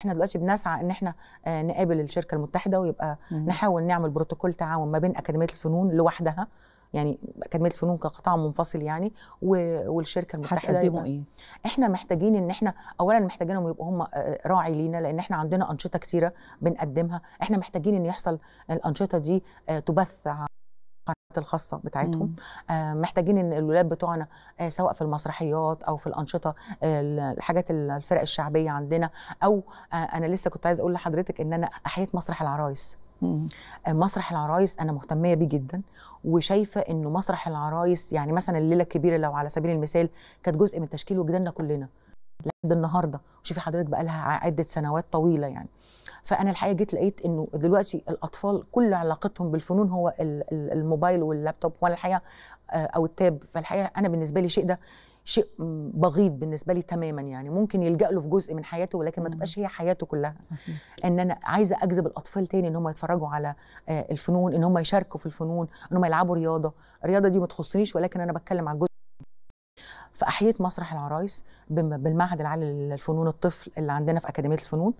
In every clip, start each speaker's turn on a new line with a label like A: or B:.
A: احنا دلوقتي بنسعى ان احنا آه، نقابل الشركه المتحده ويبقى مم. نحاول نعمل بروتوكول تعاون ما بين اكاديميه الفنون لوحدها يعني اكاديميه الفنون كقطاع منفصل يعني والشركه المتحده هتقدموا ايه؟ احنا محتاجين ان احنا اولا محتاجينهم يبقوا هم آه، راعي لينا لان احنا عندنا انشطه كثيره بنقدمها احنا محتاجين ان يحصل الانشطه دي آه، تبث الخاصه بتاعتهم آه، محتاجين ان الولاد بتوعنا آه، سواء في المسرحيات او في الانشطه آه، الحاجات الفرق الشعبيه عندنا او انا لسه كنت عايز اقول لحضرتك ان انا أحيت مسرح العرايس مسرح العرايس انا مهتميه بيه جدا وشايفه انه مسرح العرايس يعني مثلا الليله الكبيره لو على سبيل المثال كانت جزء من تشكيل وجداننا كلنا لحد النهارده وشوفي حضرتك بقى لها عده سنوات طويله يعني فانا الحقيقه جيت لقيت انه دلوقتي الاطفال كل علاقتهم بالفنون هو الموبايل واللابتوب وانا الحقيقه آه، او التاب فالحقيقه انا بالنسبه لي شيء ده شيء بغيض بالنسبه لي تماما يعني ممكن يلجا له في جزء من حياته ولكن ما تبقاش هي حياته كلها صحيح. ان انا عايزه اجذب الاطفال تاني ان هم يتفرجوا على آه، الفنون ان هم يشاركوا في الفنون ان هم يلعبوا رياضه الرياضه دي ما تخصنيش ولكن انا بتكلم على الجزء فاحييت مسرح العرايس بالمعهد العالي للفنون الطفل اللي عندنا في اكاديميه الفنون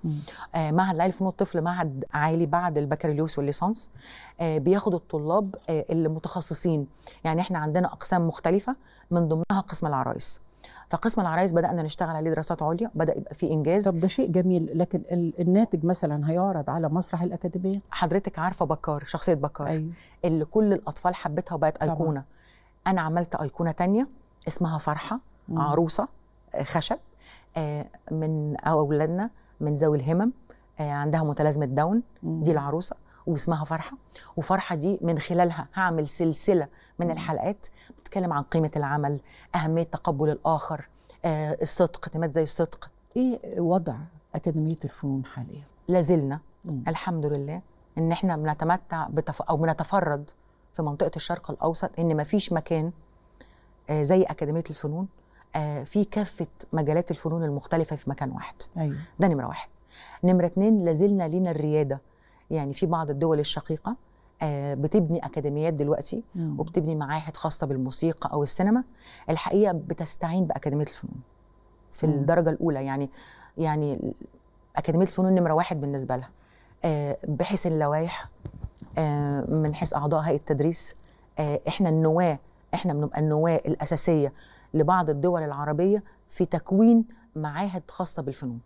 A: آه معهد العالي للفنون الطفل معهد عالي بعد البكالوريوس والليسانس آه بياخد الطلاب آه اللي متخصصين يعني احنا عندنا اقسام مختلفه من ضمنها قسم العرايس فقسم العرايس بدانا نشتغل عليه دراسات عليا بدا يبقى في انجاز طب ده شيء جميل لكن الناتج مثلا هيعرض على مسرح الاكاديميه حضرتك عارفه بكار شخصيه بكار أيوه. اللي كل الاطفال حبتها وبقت ايقونه انا عملت ايقونه ثانيه اسمها فرحه مم. عروسه آه، خشب آه، من اولادنا من ذوي الهمم آه، عندها متلازمه داون دي العروسه واسمها فرحه وفرحه دي من خلالها هعمل سلسله من الحلقات بتتكلم عن قيمه العمل اهميه تقبل الاخر الصدق تمات زي الصدق ايه وضع اكاديميه الفنون حاليا لازلنا الحمد لله ان احنا بنتمتع بتف... او بنتفرد في منطقه الشرق الاوسط ان ما فيش مكان آه، زي اكاديميه الفنون آه، في كافه مجالات الفنون المختلفه في مكان واحد أيوة. ده نمره واحد نمره اتنين لازلنا لنا الرياده يعني في بعض الدول الشقيقه آه، بتبني اكاديميات دلوقتي مم. وبتبني معاهد خاصه بالموسيقى او السينما الحقيقه بتستعين باكاديميه الفنون في مم. الدرجه الاولى يعني يعني اكاديميه الفنون نمره واحد بالنسبه لها بحيث اللوائح من حيث اعضاء هيئه التدريس احنا النواه احنا بنبقى النواه الاساسيه لبعض الدول العربيه في تكوين معاهد خاصه بالفنون